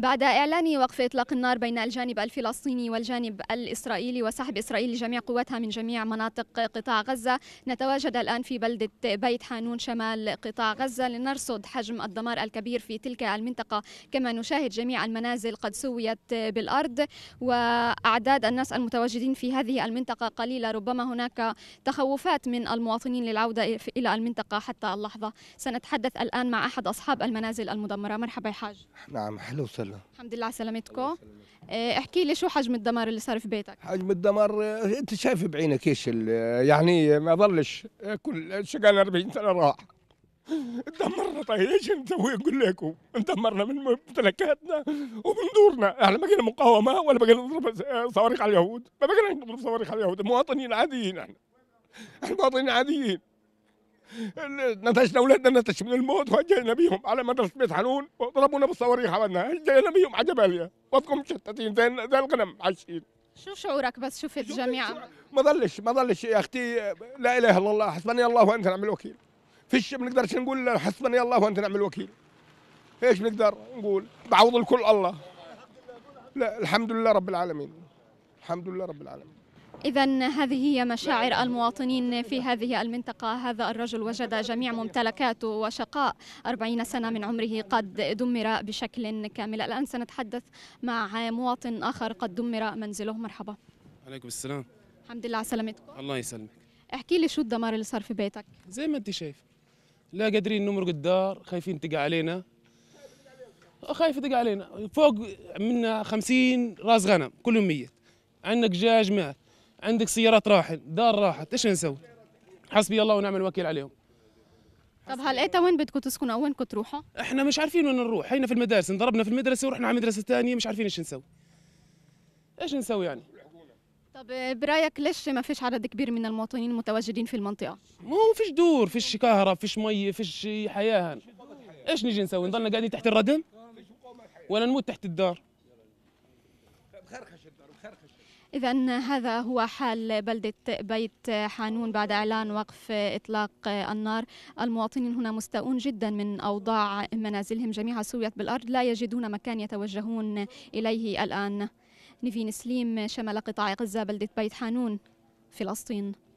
بعد إعلان وقف إطلاق النار بين الجانب الفلسطيني والجانب الإسرائيلي وسحب إسرائيل جميع قواتها من جميع مناطق قطاع غزة نتواجد الآن في بلدة بيت حانون شمال قطاع غزة لنرصد حجم الدمار الكبير في تلك المنطقة كما نشاهد جميع المنازل قد سويت بالأرض وأعداد الناس المتواجدين في هذه المنطقة قليلة ربما هناك تخوفات من المواطنين للعودة إلى المنطقة حتى اللحظة سنتحدث الآن مع أحد أصحاب المنازل المدمرة مرحبا يا حاج نعم حلو سلام الله الحمد لله على سلامتكم آه، احكي لي شو حجم الدمار اللي صار في بيتك حجم الدمار آه، انت شايف بعينك ايش آه، يعني ما ضلش كل شقال 40 سنه راح دمرنا طيب ايش نسوي اقول لكم دمرنا من ممتلكاتنا ومن دورنا احنا يعني ما بقينا مقاومه ولا بقينا نضرب صواريخ على اليهود ما بقينا نضرب صواريخ على اليهود مواطنين عاديين احنا يعني. احنا مواطنين عاديين نتشنا اولادنا نتش من الموت وجينا بيهم على مدرسه بيت حنون وضربونا بالصواريخ عملنا جينا بيهم على جباليا وقتكم مشتتين زي زي الغنم عايشين شو شعورك بس شفت جميعا؟ ما ضلش ما ضلش يا اختي لا اله الا الله حسبني الله وانت نعم الوكيل فيش بنقدرش نقول حسبني الله وانت نعم الوكيل ايش بنقدر نقول بعوض الكل الله لا الحمد لله رب العالمين الحمد لله رب العالمين إذا هذه هي مشاعر المواطنين في هذه المنطقة هذا الرجل وجد جميع ممتلكاته وشقاء 40 سنة من عمره قد دمر بشكل كامل الآن سنتحدث مع مواطن آخر قد دمر منزله مرحبا عليكم السلام الحمد لله على سلامتكم الله يسلمك احكي لي شو الدمار اللي صار في بيتك زي ما انت شايف لا قادرين نمرق الدار خايفين تقع علينا خايف تقع علينا فوق منا 50 راس غنم كلهم ميت عندك دجاج مات عندك سيارات راحت دار راحت ايش نسوي حسبي الله ونعم الوكيل عليهم طب انت وين بدكم تسكنوا او وين كنت تروحوا؟ احنا مش عارفين وين نروح، هينا في المدارس انضربنا في المدرسه ورحنا على مدرسه ثانيه مش عارفين ايش نسوي. ايش نسوي يعني؟ طب برايك ليش ما فيش عدد كبير من المواطنين المتواجدين في المنطقه؟ مو فيش دور، فيش كهرباء فيش مي، فيش حياه ايش نجي نسوي؟ نضلنا قاعدين تحت الردم؟ ولا نموت تحت الدار؟ إذا هذا هو حال بلدة بيت حانون بعد إعلان وقف إطلاق النار المواطنين هنا مستاؤون جدا من أوضاع منازلهم جميعها سويت بالأرض لا يجدون مكان يتوجهون إليه الآن نيفين سليم شمال قطاع غزة بلدة بيت حانون فلسطين